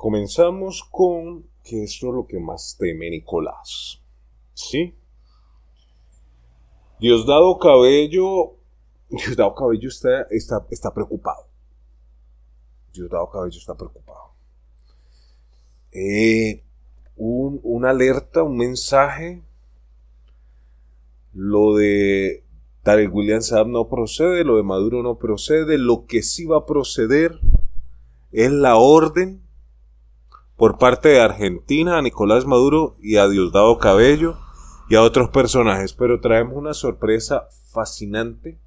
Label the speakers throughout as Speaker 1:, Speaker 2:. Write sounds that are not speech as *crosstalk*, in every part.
Speaker 1: Comenzamos con que eso es lo que más teme Nicolás. ¿Sí? Diosdado Cabello, *laughs* Diosdado Cabello está, está, está preocupado. Diosdado Cabello está preocupado. Eh, un, una alerta, un mensaje. Lo de Tarek William Saab no procede, lo de Maduro no procede. Lo que sí va a proceder es la orden por parte de Argentina a Nicolás Maduro y a Diosdado Cabello y a otros personajes, pero traemos una sorpresa fascinante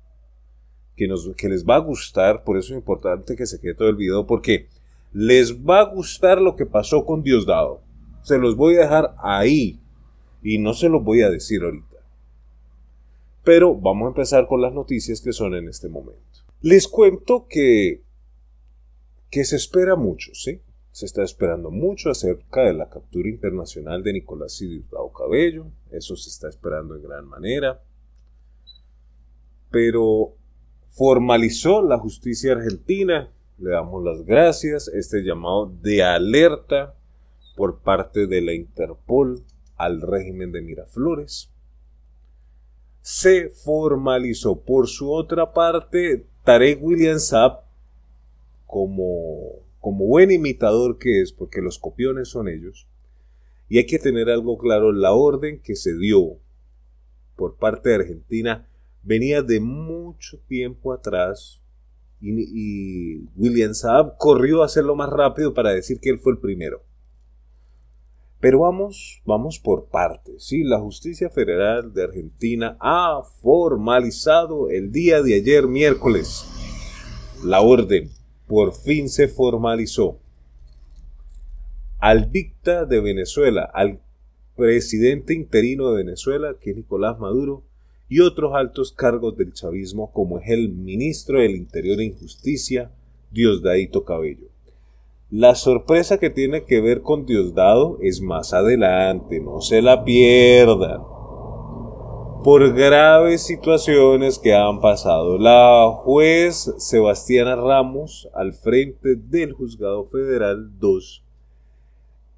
Speaker 1: que, nos, que les va a gustar, por eso es importante que se quede todo el video, porque les va a gustar lo que pasó con Diosdado. Se los voy a dejar ahí y no se los voy a decir ahorita. Pero vamos a empezar con las noticias que son en este momento. Les cuento que, que se espera mucho, ¿sí? Se está esperando mucho acerca de la captura internacional de Nicolás Cidislao Cabello. Eso se está esperando en gran manera. Pero formalizó la justicia argentina. Le damos las gracias. Este llamado de alerta por parte de la Interpol al régimen de Miraflores. Se formalizó por su otra parte Tarek William Saab como como buen imitador que es, porque los copiones son ellos, y hay que tener algo claro, la orden que se dio por parte de Argentina venía de mucho tiempo atrás y, William Saab corrió a hacerlo más rápido para decir que él fue el primero. Pero vamos, vamos por partes. ¿sí? La Justicia Federal de Argentina ha formalizado el día de ayer miércoles la orden por fin se formalizó. Al dicta de Venezuela, al presidente interino de Venezuela, que es Nicolás Maduro, y otros altos cargos del chavismo, como es el ministro del Interior e Injusticia, Diosdado Cabello. La sorpresa que tiene que ver con Diosdado es más adelante, no se la pierdan por graves situaciones que han pasado. La juez Sebastiana Ramos, al frente del Juzgado Federal 2,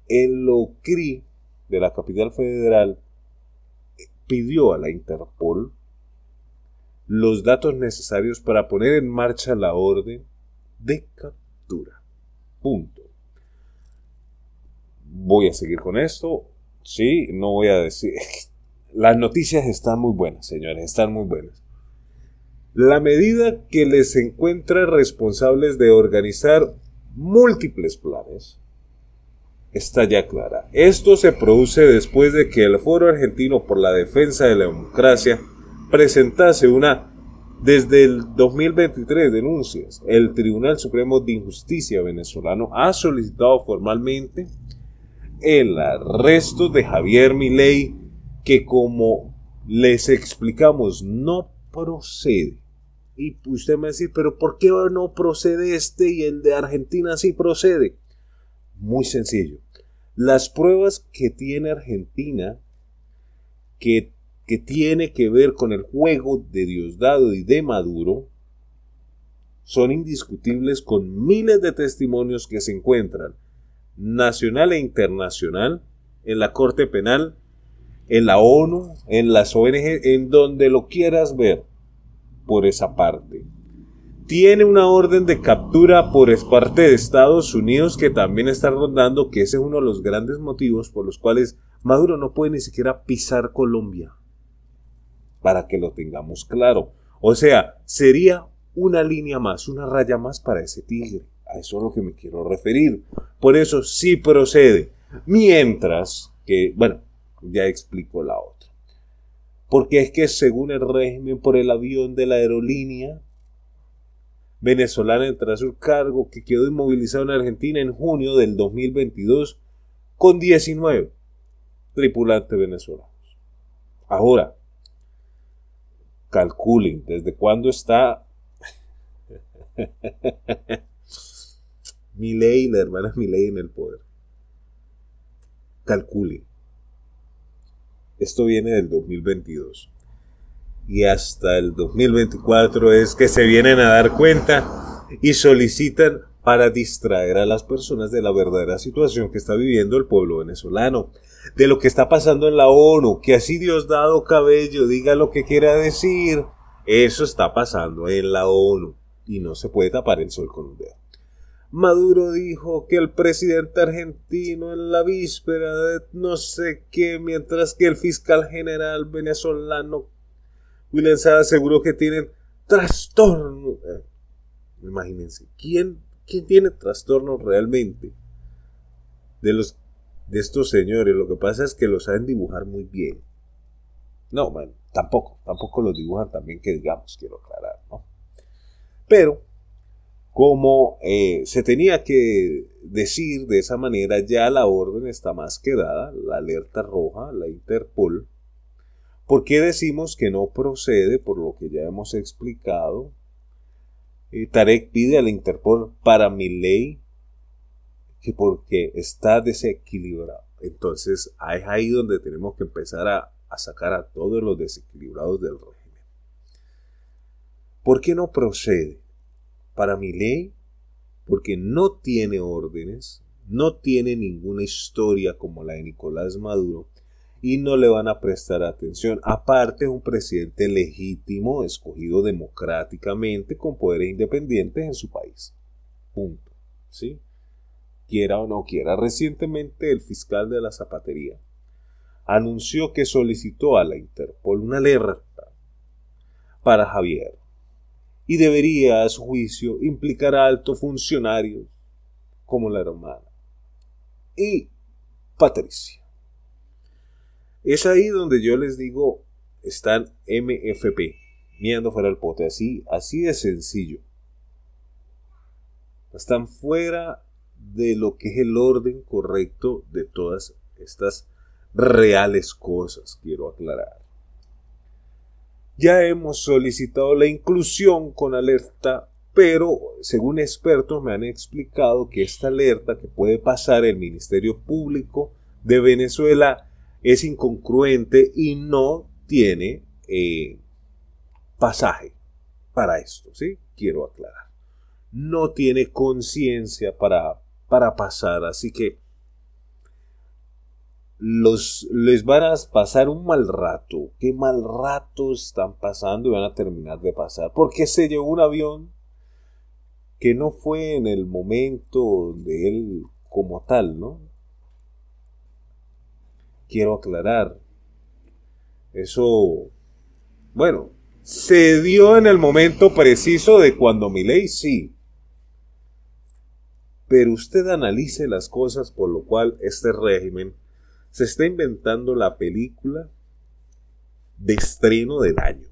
Speaker 1: en lo CRI de la capital federal, pidió a la Interpol los datos necesarios para poner en marcha la orden de captura. Punto. Voy a seguir con esto. Sí, no voy a decir. *laughs* Las noticias están muy buenas, señores, están muy buenas. La medida que les encuentra responsables de organizar múltiples planes está ya clara. Esto se produce después de que el Foro Argentino por la Defensa de la Democracia presentase una desde el 2023 denuncias. El Tribunal Supremo de Injusticia venezolano ha solicitado formalmente el arresto de Javier Milei que como les explicamos no procede. Y usted me va a decir, pero ¿por qué no procede este y el de Argentina sí procede? Muy sencillo. Las pruebas que tiene Argentina, que, que tiene que ver con el juego de Diosdado y de Maduro, son indiscutibles con miles de testimonios que se encuentran, nacional e internacional, en la Corte Penal en la ONU, en las ONG, en donde lo quieras ver, por esa parte. Tiene una orden de captura por parte de Estados Unidos que también está rondando, que ese es uno de los grandes motivos por los cuales Maduro no puede ni siquiera pisar Colombia. Para que lo tengamos claro. O sea, sería una línea más, una raya más para ese tigre. A eso es lo que me quiero referir. Por eso sí procede. Mientras que, bueno, ya explico la otra. Porque es que según el régimen por el avión de la aerolínea venezolana a su cargo que quedó inmovilizado en Argentina en junio del 2022 con 19 tripulantes venezolanos. Ahora, calculen desde cuándo está *laughs* ley, la hermana ley en el poder. Calculen. Esto viene del 2022. Y hasta el 2024 es que se vienen a dar cuenta y solicitan para distraer a las personas de la verdadera situación que está viviendo el pueblo venezolano, de lo que está pasando en la ONU, que así Dios dado Cabello diga lo que quiera decir, eso está pasando en la ONU y no se puede tapar el sol con un dedo. Maduro dijo que el presidente argentino en la víspera de no sé qué, mientras que el fiscal general venezolano William aseguró que tienen trastorno. Eh, imagínense, ¿quién, tiene trastorno realmente? De los de estos señores, lo que pasa es que lo saben dibujar muy bien. No, bueno, tampoco, tampoco lo dibujan también que digamos, quiero aclarar, ¿no? Pero como eh, se tenía que decir de esa manera, ya la orden está más que dada, la alerta roja, la Interpol. ¿Por qué decimos que no procede? Por lo que ya hemos explicado. Eh, Tarek pide a la Interpol para mi ley que porque está desequilibrado. Entonces es ahí donde tenemos que empezar a sacar a todos los desequilibrados del régimen. ¿Por qué no procede? para mi ley porque no tiene órdenes, no tiene ninguna historia como la de Nicolás Maduro y no le van a prestar atención. Aparte, un presidente legítimo, escogido democráticamente, con poderes independientes en su país. Punto. ¿Sí? Quiera o no quiera. Recientemente, el fiscal de la Zapatería anunció que solicitó a la Interpol una alerta para Javier y debería, a su juicio, implicar a altos funcionarios como la hermana y Patricia. Es ahí donde yo les digo, están MFP, mirando fuera del pote, así, así de sencillo. Están fuera de lo que es el orden correcto de todas estas reales cosas, quiero aclarar. Ya hemos solicitado la inclusión con alerta, pero según expertos me han explicado que esta alerta que puede pasar el Ministerio Público de Venezuela es incongruente y no tiene eh, pasaje para esto, ¿sí? Quiero aclarar. No tiene conciencia para, para pasar, así que los, les van a pasar un mal rato. Qué mal rato están pasando y van a terminar de pasar. Porque se llegó un avión que no fue en el momento de él como tal, ¿no? Quiero aclarar. Eso, bueno, se dio en el momento preciso de cuando ley sí. Pero usted analice las cosas por lo cual este régimen se está inventando la película de estreno de año.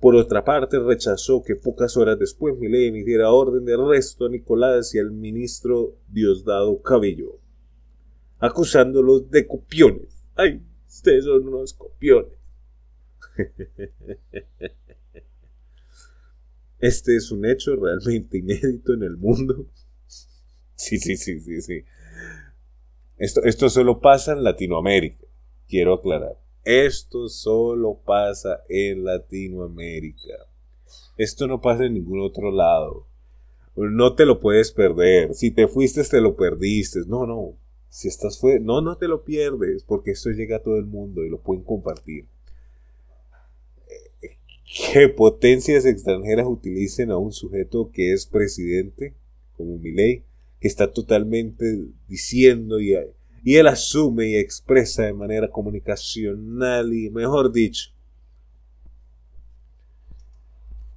Speaker 1: Por otra parte, rechazó que pocas horas después Milei diera orden de arresto a Nicolás y al ministro Diosdado Cabello, acusándolos de copiones. ¡Ay! Ustedes son unos copiones. *laughs* Este es un hecho realmente inédito en el mundo. *laughs* Sí, sí, sí, sí, sí. Esto, esto solo pasa en Latinoamérica, quiero aclarar. Esto solo pasa en Latinoamérica. Esto no pasa en ningún otro lado. No te lo puedes perder. Si te fuiste, te lo perdiste. No, no. Si estás fuera, no, no te lo pierdes, porque esto llega a todo el mundo y lo pueden compartir. ¿Qué potencias extranjeras utilicen a un sujeto que es presidente, como ley? que está totalmente diciendo y, y él asume y expresa de manera comunicacional y, mejor dicho,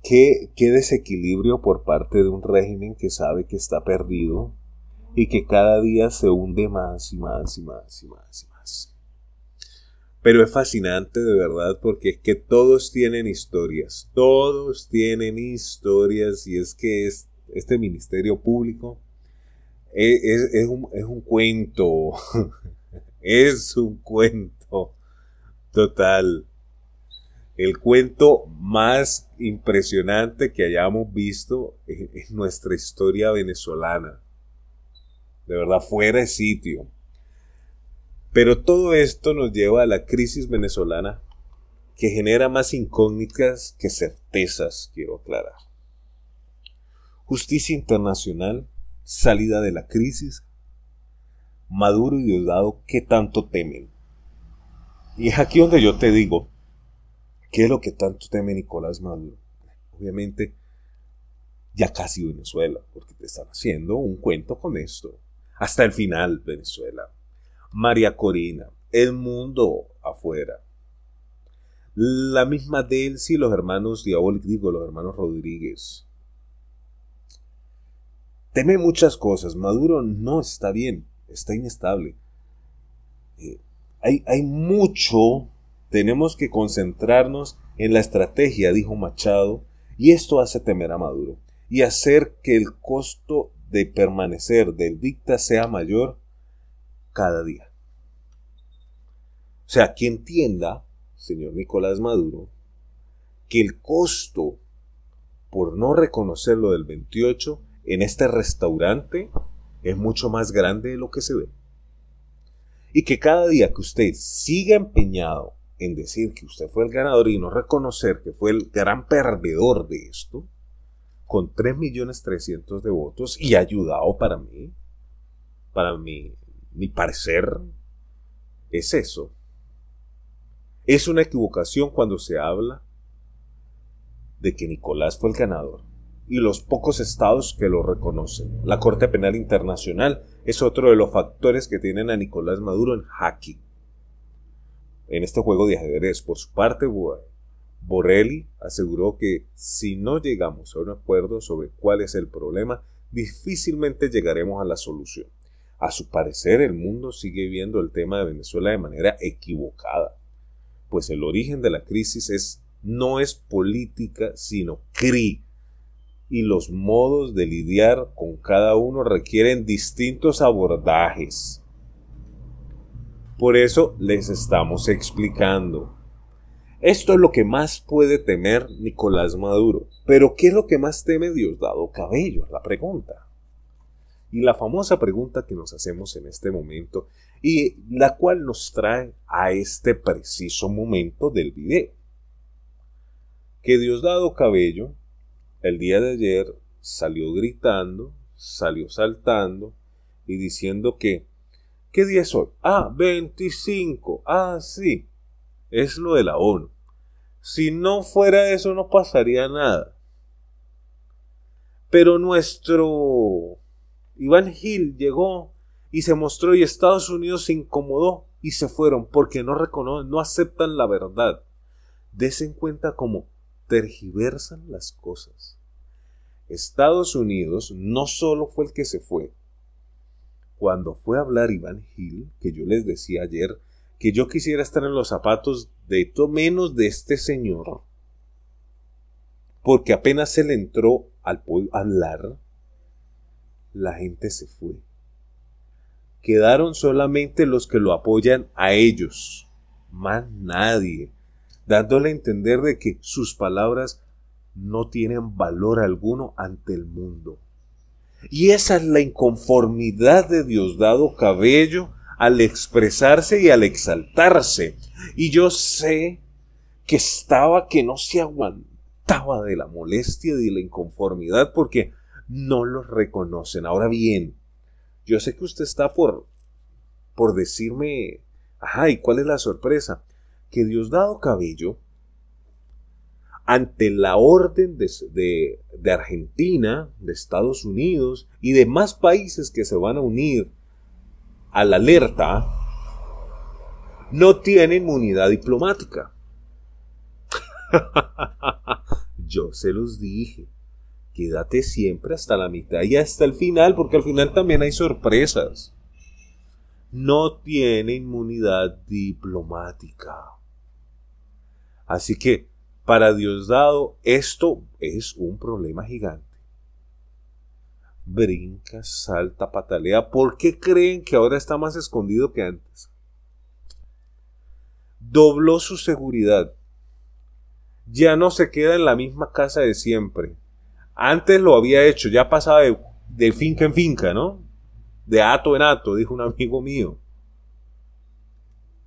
Speaker 1: Qué, desequilibrio por parte de un régimen que sabe que está perdido y que cada día se hunde más y más y más y más y más. Pero es fascinante de verdad porque es que todos tienen historias, todos tienen historias y es que es, este ministerio público es, un, cuento. *laughs* es un cuento total. El cuento más impresionante que hayamos visto en, en nuestra historia venezolana. De verdad, fuera de sitio. Pero todo esto nos lleva a la crisis venezolana que genera más incógnitas que certezas, quiero aclarar. Justicia internacional salida de la crisis, Maduro y Diosdado que tanto temen. Y es aquí donde yo te digo, ¿qué es lo que tanto teme Nicolás Maduro? Obviamente, ya casi Venezuela, porque te están haciendo un cuento con esto. Hasta el final, Venezuela. María Corina, el mundo afuera. La misma Delcy y los hermanos Diabólico digo, los hermanos Rodríguez teme muchas cosas. Maduro no está bien, está inestable. Eh, hay, hay mucho, tenemos que concentrarnos en la estrategia, dijo Machado, y esto hace temer a Maduro y hacer que el costo de permanecer del dicta sea mayor cada día. O sea, que entienda, señor Nicolás Maduro, que el costo por no reconocer lo del 28 en este restaurante es mucho más grande de lo que se ve. Y que cada día que usted siga empeñado en decir que usted fue el ganador y no reconocer que fue el gran perdedor de esto, con 3.300.000 de votos y ayudado para mí, para mí, mi parecer, es eso. Es una equivocación cuando se habla de que Nicolás fue el ganador y los pocos estados que lo reconocen. La Corte Penal Internacional es otro de los factores que tienen a Nicolás Maduro en jaque. En este juego de ajedrez, por su parte, Borrelli aseguró que si no llegamos a un acuerdo sobre cuál es el problema, difícilmente llegaremos a la solución. A su parecer, el mundo sigue viendo el tema de Venezuela de manera equivocada, pues el origen de la crisis no es política, sino cri y los modos de lidiar con cada uno requieren distintos abordajes. Por eso les estamos explicando. Esto es lo que más puede temer Nicolás Maduro. Pero ¿qué es lo que más teme Diosdado Cabello? La pregunta. Y la famosa pregunta que nos hacemos en este momento y la cual nos trae a este preciso momento del video. Que Diosdado Cabello el día de ayer salió gritando, salió saltando y diciendo que, ¿qué día es hoy? Ah, 25, ah, sí, es lo de la ONU. Si no fuera eso no pasaría nada. Pero nuestro Iván Gil llegó y se mostró y Estados Unidos se incomodó y se fueron porque no reconocen, no aceptan la verdad. en cuenta cómo tergiversan las cosas. Estados Unidos no solo fue el que se fue. Cuando fue a hablar Iván Gil... que yo les decía ayer que yo quisiera estar en los zapatos de menos de este señor, porque apenas se le entró al hablar, la gente se fue. Quedaron solamente los que lo apoyan a ellos, más nadie dándole a entender de que sus palabras no tienen valor alguno ante el mundo. Y esa es la inconformidad de Dios dado Cabello al expresarse y al exaltarse. Y yo sé que estaba, que no se aguantaba de la molestia y de la inconformidad porque no los reconocen. Ahora bien, yo sé que usted está por, por decirme, ajá, ¿y cuál es la sorpresa? que Diosdado Cabello, ante la orden de, Argentina, de Estados Unidos y demás países que se van a unir a la alerta, no tiene inmunidad diplomática. *laughs* Yo se los dije. Quédate siempre hasta la mitad y hasta el final, porque al final también hay sorpresas. No tiene inmunidad diplomática. Así que para Dios dado, esto es un problema gigante. Brinca, salta, patalea. ¿Por qué creen que ahora está más escondido que antes? Dobló su seguridad. Ya no se queda en la misma casa de siempre. Antes lo había hecho, ya pasaba de, de finca en finca, ¿no? De ato en ato, dijo un amigo mío.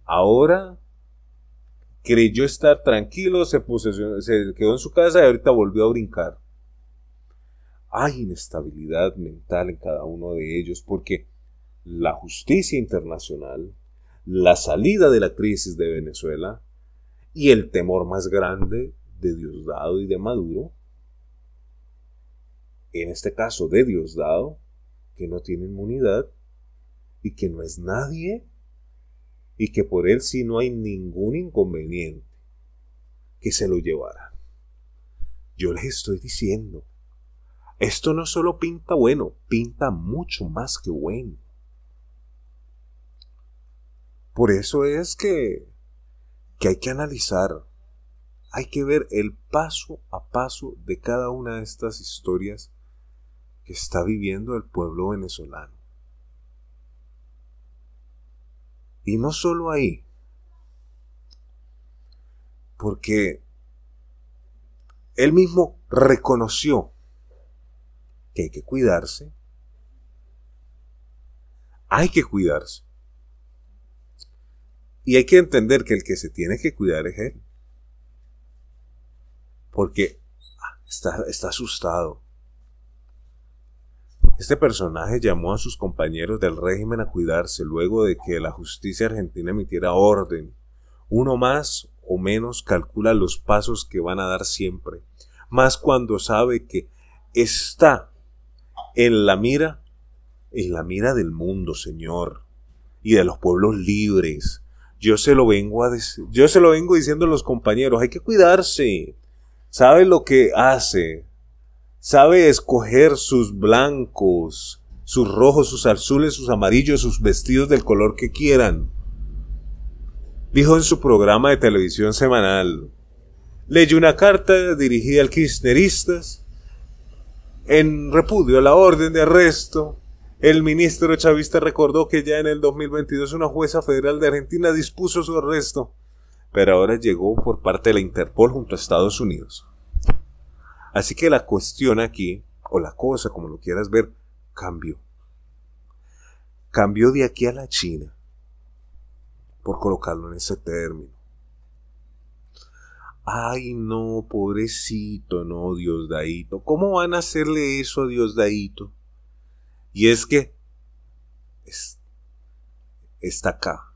Speaker 1: Ahora creyó estar tranquilo, se, se quedó en su casa y ahorita volvió a brincar. Hay inestabilidad mental en cada uno de ellos porque la justicia internacional, la salida de la crisis de Venezuela y el temor más grande de Diosdado y de Maduro, en este caso de Diosdado, que no tiene inmunidad y que no es nadie y que por él si no hay ningún inconveniente, que se lo llevará. Yo les estoy diciendo, esto no solo pinta bueno, pinta mucho más que bueno. Por eso es que, que hay que analizar, hay que ver el paso a paso de cada una de estas historias que está viviendo el pueblo venezolano. Y no solo ahí, porque él mismo reconoció que hay que cuidarse. Hay que cuidarse. Y hay que entender que el que se tiene que cuidar es él. Porque está, está asustado. Este personaje llamó a sus compañeros del régimen a cuidarse luego de que la justicia argentina emitiera orden. Uno más o menos calcula los pasos que van a dar siempre, más cuando sabe que está en la mira, en la mira del mundo, Señor, y de los pueblos libres. Yo se lo vengo a yo se lo vengo diciendo a los compañeros, hay que cuidarse. Sabe lo que hace, sabe escoger sus blancos, sus rojos, sus azules, sus amarillos, sus vestidos del color que quieran. Dijo en su programa de televisión semanal. Leyó una carta dirigida al kirchneristas en repudio a la orden de arresto. El ministro chavista recordó que ya en el 2022 una jueza federal de Argentina dispuso su arresto, pero ahora llegó por parte de la Interpol junto a Estados Unidos. Así que la cuestión aquí, o la cosa, como lo quieras ver, cambió. Cambió de aquí a la China, por colocarlo en ese término. Ay, no, pobrecito, no, Diosdadito. ¿Cómo van a hacerle eso a Diosdadito? Y es que está acá.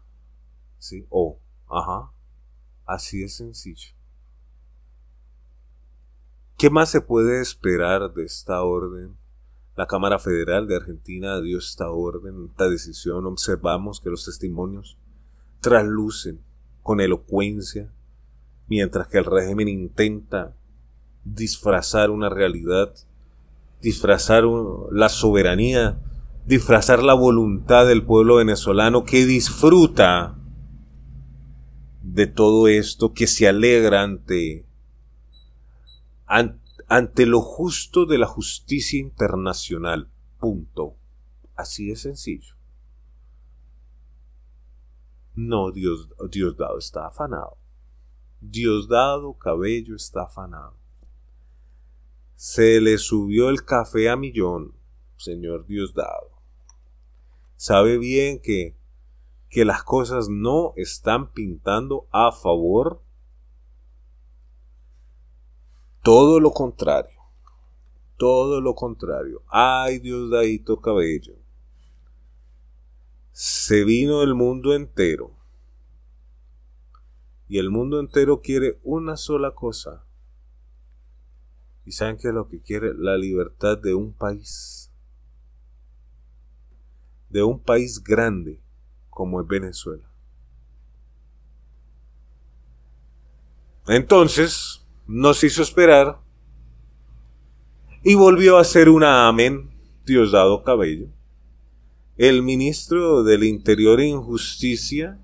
Speaker 1: ¿Sí? O, ajá. Así de sencillo. ¿Qué más se puede esperar de esta orden? La Cámara Federal de Argentina dio esta orden, esta decisión. Observamos que los testimonios traslucen con elocuencia, mientras que el régimen intenta disfrazar una realidad, disfrazar la soberanía, disfrazar la voluntad del pueblo venezolano que disfruta de todo esto, que se alegra ante ante lo justo de la justicia internacional. Punto. Así de sencillo. No, Dios, Diosdado está afanado. Diosdado Cabello está afanado. Se le subió el café a millón, señor Diosdado. Sabe bien que, que las cosas no están pintando a favor todo lo contrario. Todo lo contrario. Ay, Dios Diosdadito Cabello. Se vino el mundo entero. Y el mundo entero quiere una sola cosa. ¿Y saben qué es lo que quiere? La libertad de un país. De un país grande como es Venezuela. Entonces, nos hizo esperar y volvió a hacer una amén Diosdado Cabello, el ministro del Interior e Injusticia.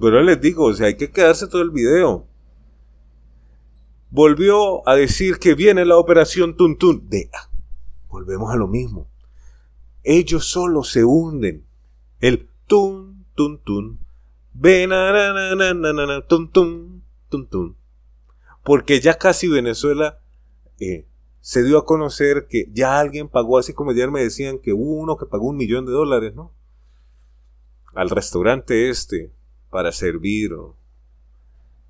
Speaker 1: Pero les digo, o sea, hay que quedarse todo el video. Volvió a decir que viene la operación Tuntun. De, ah, volvemos a lo mismo. Ellos solo se hunden. El tun, tun, tun. Ve, na, na, na, na, na, na, tun, tun, tun porque ya casi Venezuela eh, se dio a conocer que ya alguien pagó, así como ayer me decían que uno que pagó un millón de dólares, ¿no? Al restaurante este, para servir,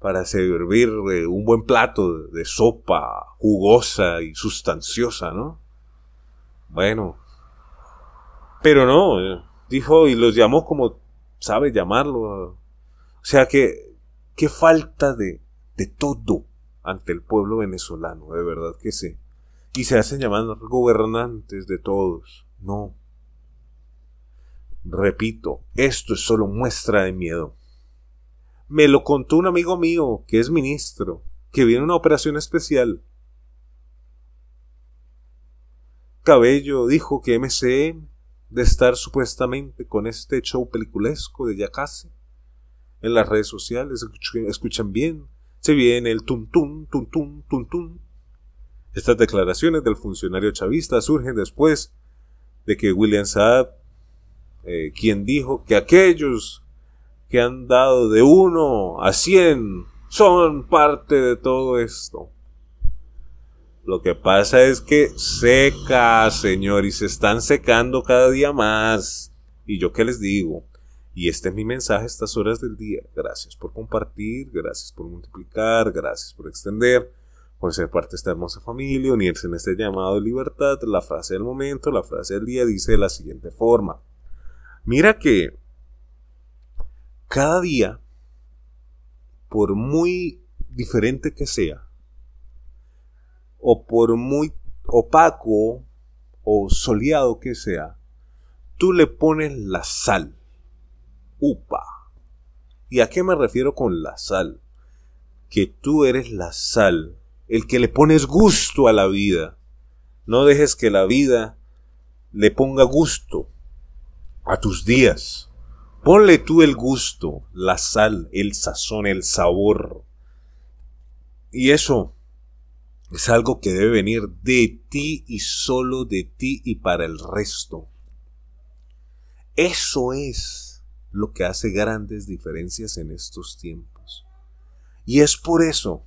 Speaker 1: para servir eh, un buen plato de, sopa jugosa y sustanciosa, ¿no? Bueno, pero no, eh, dijo y los llamó como sabe llamarlo. O sea que, qué falta de, de todo, ante el pueblo venezolano, de verdad que sí. Y se hacen llamar gobernantes de todos. No. Repito, esto es solo muestra de miedo. Me lo contó un amigo mío, que es ministro, que viene una operación especial. Cabello dijo que MCM, de estar supuestamente con este show peliculesco de Yacase, en las redes sociales, escuchan bien, se viene el tum tum, tum tum, tum Estas declaraciones del funcionario chavista surgen después de que William Saab, eh, quien dijo que aquellos que han dado de uno a 100 son parte de todo esto. Lo que pasa es que seca, señor, y se están secando cada día más. Y yo qué les digo, y este es mi mensaje a estas horas del día. Gracias por compartir, gracias por multiplicar, gracias por extender, por ser parte de esta hermosa familia, unirse en este llamado de libertad. La frase del momento, la frase del día dice de la siguiente forma. Mira que cada día, por muy diferente que sea, o por muy opaco o soleado que sea, tú le pones la sal ¿Y a qué me refiero con la sal? Que tú eres la sal, el que le pones gusto a la vida. No dejes que la vida le ponga gusto a tus días. Ponle tú el gusto, la sal, el sazón, el sabor. Y eso es algo que debe venir de ti y solo de ti y para el resto. Eso es lo que hace grandes diferencias en estos tiempos. Y es por eso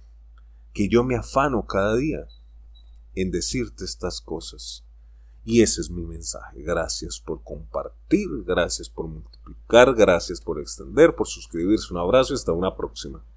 Speaker 1: que yo me afano cada día en decirte estas cosas. Y ese es mi mensaje. Gracias por compartir, gracias por multiplicar, gracias por extender, por suscribirse. Un abrazo y hasta una próxima.